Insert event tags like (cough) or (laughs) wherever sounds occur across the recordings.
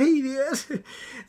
¡Ay, Dios!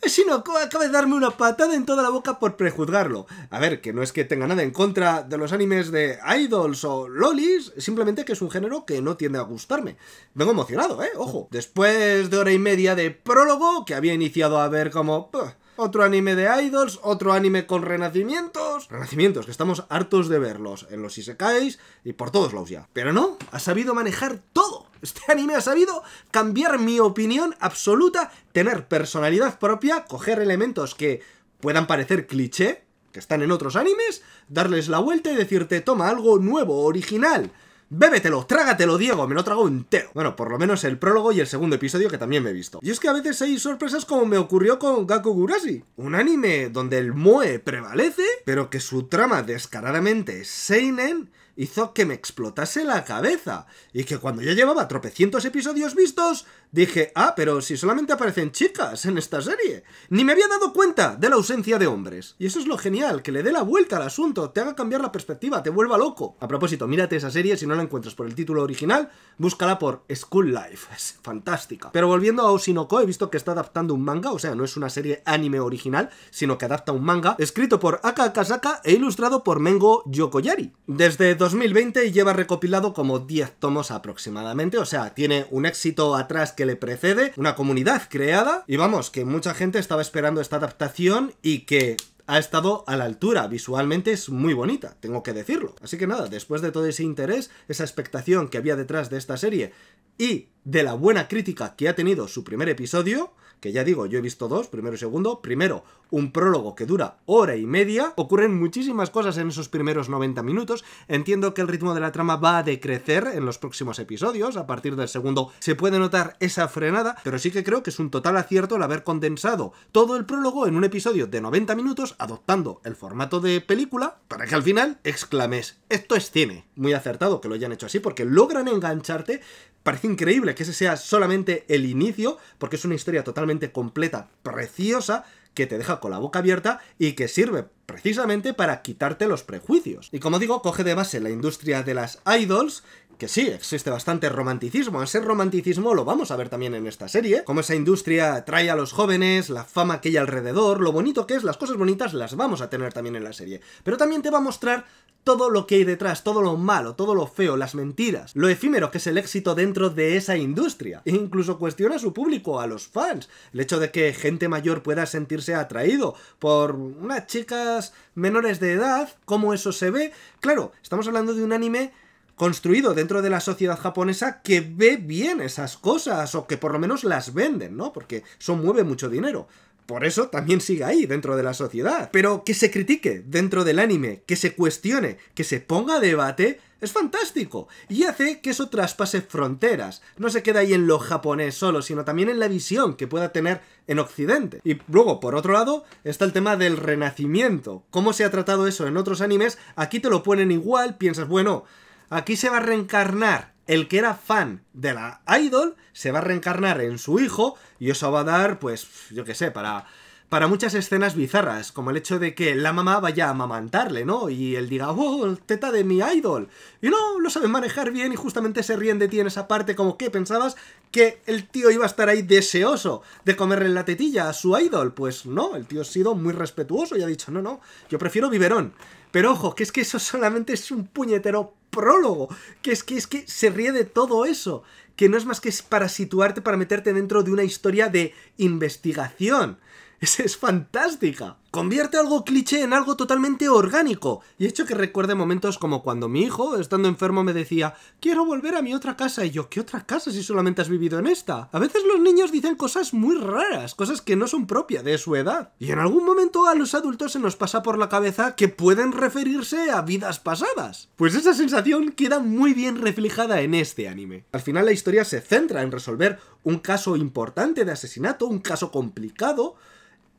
Shinoko acaba de darme una patada en toda la boca por prejuzgarlo. A ver, que no es que tenga nada en contra de los animes de idols o lolis, simplemente que es un género que no tiende a gustarme. Vengo emocionado, ¿eh? Ojo. Después de hora y media de prólogo, que había iniciado a ver como... otro anime de idols, otro anime con renacimientos. Renacimientos, que estamos hartos de verlos en los isekais y por todos los ya. Pero no, ha sabido manejar todo este anime ha sabido cambiar mi opinión absoluta, tener personalidad propia, coger elementos que puedan parecer cliché, que están en otros animes, darles la vuelta y decirte, toma algo nuevo, original. Bébetelo, trágatelo, Diego, me lo trago entero. Bueno, por lo menos el prólogo y el segundo episodio que también me he visto. Y es que a veces hay sorpresas como me ocurrió con Gakugurashi, un anime donde el moe prevalece, pero que su trama descaradamente seinen hizo que me explotase la cabeza. Y que cuando yo llevaba tropecientos episodios vistos, dije, ah, pero si solamente aparecen chicas en esta serie. Ni me había dado cuenta de la ausencia de hombres. Y eso es lo genial, que le dé la vuelta al asunto, te haga cambiar la perspectiva, te vuelva loco. A propósito, mírate esa serie, si no la encuentras por el título original, búscala por School Life, (laughs) es fantástica. Pero volviendo a Oshinoko, he visto que está adaptando un manga, o sea, no es una serie anime original, sino que adapta un manga, escrito por Aka Kasaka e ilustrado por Mengo Yokoyari. Desde 2020 lleva recopilado como 10 tomos aproximadamente, o sea, tiene un éxito atrás que le precede, una comunidad creada, y vamos, que mucha gente estaba esperando esta adaptación y que ha estado a la altura, visualmente es muy bonita, tengo que decirlo. Así que nada, después de todo ese interés, esa expectación que había detrás de esta serie y de la buena crítica que ha tenido su primer episodio, que ya digo, yo he visto dos, primero y segundo. Primero, un prólogo que dura hora y media. Ocurren muchísimas cosas en esos primeros 90 minutos. Entiendo que el ritmo de la trama va a decrecer en los próximos episodios. A partir del segundo se puede notar esa frenada, pero sí que creo que es un total acierto el haber condensado todo el prólogo en un episodio de 90 minutos, adoptando el formato de película, para que al final exclames, esto es cine. Muy acertado que lo hayan hecho así, porque logran engancharte parece increíble que ese sea solamente el inicio, porque es una historia totalmente completa, preciosa, que te deja con la boca abierta y que sirve precisamente para quitarte los prejuicios. Y como digo, coge de base la industria de las idols que sí, existe bastante romanticismo. ser romanticismo lo vamos a ver también en esta serie, cómo esa industria atrae a los jóvenes, la fama que hay alrededor, lo bonito que es, las cosas bonitas las vamos a tener también en la serie. Pero también te va a mostrar todo lo que hay detrás, todo lo malo, todo lo feo, las mentiras, lo efímero que es el éxito dentro de esa industria. E incluso cuestiona a su público, a los fans, el hecho de que gente mayor pueda sentirse atraído por unas chicas menores de edad, cómo eso se ve. Claro, estamos hablando de un anime construido dentro de la sociedad japonesa que ve bien esas cosas o que por lo menos las venden, ¿no? Porque eso mueve mucho dinero. Por eso también sigue ahí dentro de la sociedad. Pero que se critique dentro del anime, que se cuestione, que se ponga a debate, es fantástico y hace que eso traspase fronteras. No se queda ahí en lo japonés solo, sino también en la visión que pueda tener en Occidente. Y luego, por otro lado, está el tema del renacimiento. ¿Cómo se ha tratado eso en otros animes? Aquí te lo ponen igual, piensas, bueno, Aquí se va a reencarnar el que era fan de la idol, se va a reencarnar en su hijo y eso va a dar, pues, yo qué sé, para para muchas escenas bizarras, como el hecho de que la mamá vaya a amamantarle, ¿no? Y él diga, ¡oh, teta de mi idol! Y no, lo sabe manejar bien y justamente se ríen de ti en esa parte, como que pensabas que el tío iba a estar ahí deseoso de comerle la tetilla a su idol. Pues no, el tío ha sido muy respetuoso y ha dicho, no, no, yo prefiero biberón. Pero ojo, que es que eso (laughs) solamente es un puñetero prólogo, que es que es que se ríe de todo eso, que no es más que para situarte, para meterte dentro de una historia de investigación es, es fantástica. Convierte algo cliché en algo totalmente orgánico. Y hecho que recuerde momentos como cuando mi hijo, estando enfermo, me decía, quiero volver a mi otra casa. Y yo, ¿qué otra casa si solamente has vivido en esta? A veces los niños dicen cosas muy raras, cosas que no son propias de su edad. Y en algún momento a los adultos se nos pasa por la cabeza que pueden referirse a vidas pasadas. Pues esa sensación queda muy bien reflejada en este anime. Al final la historia se centra en resolver un caso importante de asesinato, un caso complicado,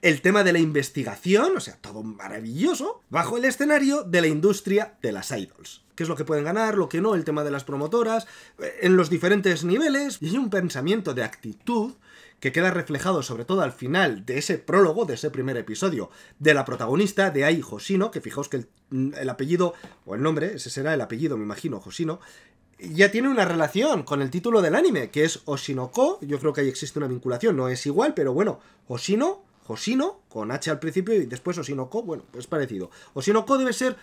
el tema de la investigación, o sea, todo maravilloso, bajo el escenario de la industria de las idols. ¿Qué es lo que pueden ganar, lo que no, el tema de las promotoras, eh, en los diferentes niveles? Y hay un pensamiento de actitud que queda reflejado sobre todo al final de ese prólogo, de ese primer episodio, de la protagonista de Ai Hoshino, que fijaos que mm, el, apellido, o el nombre, ese será el apellido, me imagino, Josino, ya tiene una relación con el título del anime, que es Oshinoko, yo creo que ahí existe una vinculación, no es igual, pero bueno, Oshino sino con H al principio y después Osinoco, bueno, es parecido. Osinoco debe ser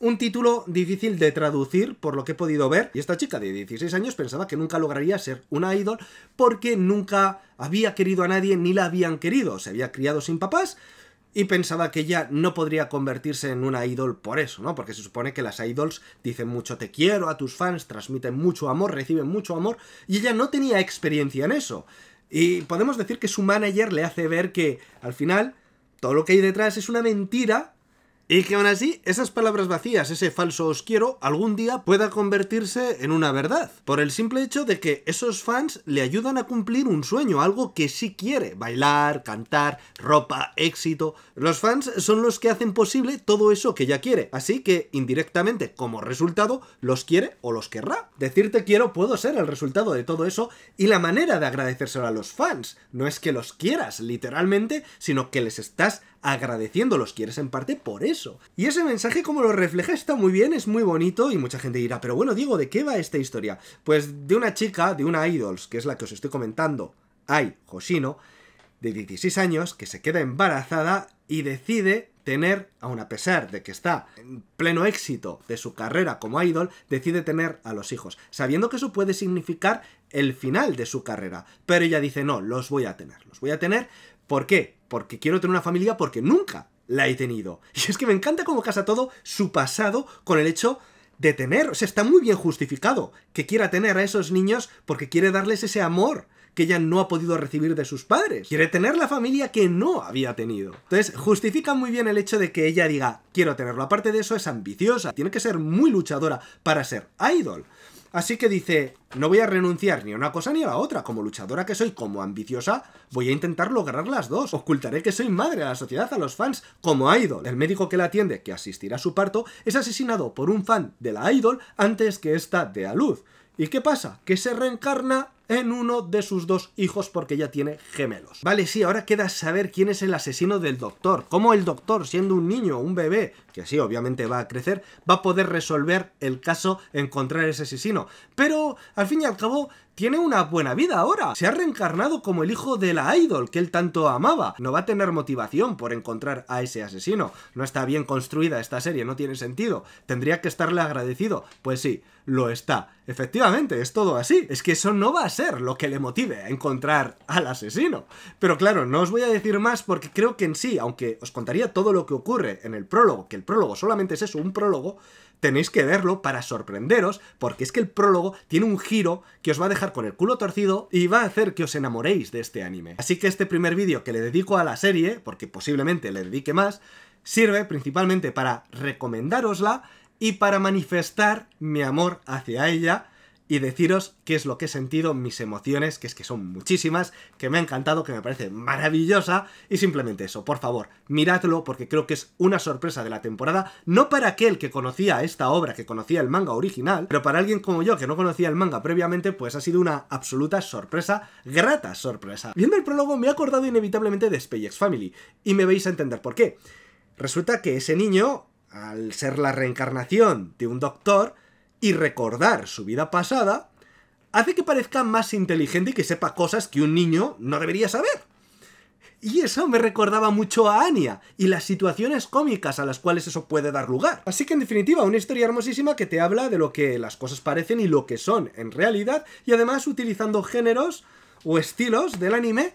un título difícil de traducir por lo que he podido ver. Y esta chica de 16 años pensaba que nunca lograría ser una idol porque nunca había querido a nadie ni la habían querido. Se había criado sin papás y pensaba que ella no podría convertirse en una idol por eso, ¿no? Porque se supone que las idols dicen mucho te quiero a tus fans, transmiten mucho amor, reciben mucho amor y ella no tenía experiencia en eso. Y podemos decir que su manager le hace ver que, al final, todo lo que hay detrás es una mentira y que aún así, esas palabras vacías, ese falso os quiero, algún día pueda convertirse en una verdad. Por el simple hecho de que esos fans le ayudan a cumplir un sueño, algo que sí quiere. Bailar, cantar, ropa, éxito. Los fans son los que hacen posible todo eso que ella quiere. Así que, indirectamente, como resultado, los quiere o los querrá. Decirte quiero puedo ser el resultado de todo eso y la manera de agradecérselo a los fans. No es que los quieras, literalmente, sino que les estás agradeciéndolos. Quieres en parte por eso. Y ese mensaje, como lo refleja, está muy bien, es muy bonito y mucha gente dirá, pero bueno, Diego, ¿de qué va esta historia? Pues de una chica, de una idols, que es la que os estoy comentando, Ai Hoshino, de 16 años, que se queda embarazada y decide tener, aun a pesar de que está en pleno éxito de su carrera como idol, decide tener a los hijos, sabiendo que eso puede significar el final de su carrera. Pero ella dice, no, los voy a tener, los voy a tener, ¿Por qué? Porque quiero tener una familia porque nunca la he tenido. (laughs) Y es que me encanta cómo casa todo su pasado con el hecho de tener, o sea, está muy bien justificado que quiera tener a esos niños porque quiere darles ese amor que ella no ha podido recibir de sus padres. Quiere tener la familia que no había tenido. Entonces, justifica muy bien el hecho de que ella diga, quiero tenerlo. Aparte de eso, es ambiciosa, tiene que ser muy luchadora para ser idol. Así que dice, no voy a renunciar ni a una cosa ni a la otra. Como luchadora que soy, como ambiciosa, voy a intentar lograr las dos. Ocultaré que soy madre a la sociedad, a los fans, como idol. El médico que la atiende, que asistirá a su parto, es asesinado por un fan de la idol antes que esta dé a luz. ¿Y qué pasa? Que se reencarna en uno de sus dos hijos porque ya tiene gemelos. Vale, sí, ahora queda saber quién es el asesino del doctor, cómo el doctor, siendo un niño, un bebé, que sí, obviamente va a crecer, va a poder resolver el caso, encontrar ese asesino. Pero, al fin y al cabo, tiene una buena vida ahora. Se ha reencarnado como el hijo de la idol que él tanto amaba. No va a tener motivación por encontrar a ese asesino. No está bien construida esta serie, no tiene sentido. Tendría que estarle agradecido. Pues sí, lo está. Efectivamente, es todo así. Es que eso no va a ser lo que le motive a encontrar al asesino. Pero claro, no os voy a decir más porque creo que en sí, aunque os contaría todo lo que ocurre en el prólogo, que el prólogo solamente es eso, un prólogo, tenéis que verlo para sorprenderos, porque es que el prólogo tiene un giro que os va a dejar con el culo torcido y va a hacer que os enamoréis de este anime. Así que este primer vídeo que le dedico a la serie, porque posiblemente le dedique más, sirve principalmente para recomendárosla y para manifestar mi amor hacia ella y deciros qué es lo que he sentido, mis emociones, que es que son muchísimas, que me ha encantado, que me parece maravillosa y simplemente eso, por favor, miradlo porque creo que es una sorpresa de la temporada, no para aquel que conocía esta obra, que conocía el manga original, pero para alguien como yo que no conocía el manga previamente, pues ha sido una absoluta sorpresa, grata sorpresa. Viendo el prólogo me he acordado inevitablemente de Spacex Family y me veis a entender por qué. Resulta que ese niño, al ser la reencarnación de un doctor, y recordar su vida pasada, hace que parezca más inteligente y que sepa cosas que un niño no debería saber. Y eso me recordaba mucho a Anya y las situaciones cómicas a las cuales eso puede dar lugar. Así que en definitiva, una historia hermosísima que te habla de lo que las cosas parecen y lo que son en realidad, y además utilizando géneros o estilos del anime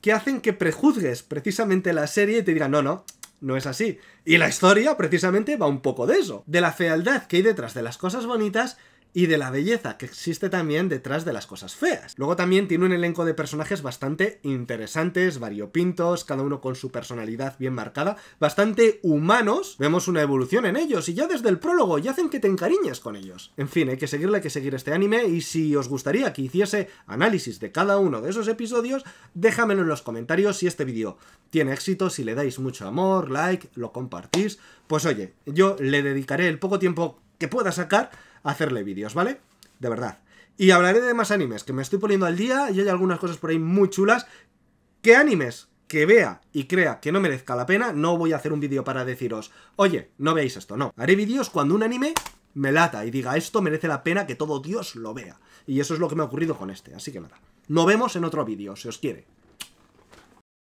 que hacen que prejuzgues precisamente la serie y te digan, no, no, no es así. Y la historia precisamente va un poco de eso, de la fealdad que hay detrás de las cosas bonitas y de la belleza que existe también detrás de las cosas feas. Luego también tiene un elenco de personajes bastante interesantes, variopintos, cada uno con su personalidad bien marcada, bastante humanos, vemos una evolución en ellos y ya desde el prólogo ya hacen que te encariñes con ellos. En fin, hay que seguirle, hay que seguir este anime y si os gustaría que hiciese análisis de cada uno de esos episodios, déjamelo en los comentarios si este vídeo tiene éxito, si le dais mucho amor, like, lo compartís, pues oye, yo le dedicaré el poco tiempo que pueda sacar hacerle vídeos, ¿vale? De verdad. Y hablaré de más animes, que me estoy poniendo al día y hay algunas cosas por ahí muy chulas. ¿Qué animes? Que vea y crea que no merezca la pena, no voy a hacer un vídeo para deciros, oye, no veáis esto, no. Haré vídeos cuando un anime me lata y diga, esto merece la pena que todo Dios lo vea. Y eso es lo que me ha ocurrido con este, así que nada. Nos vemos en otro vídeo, si os quiere.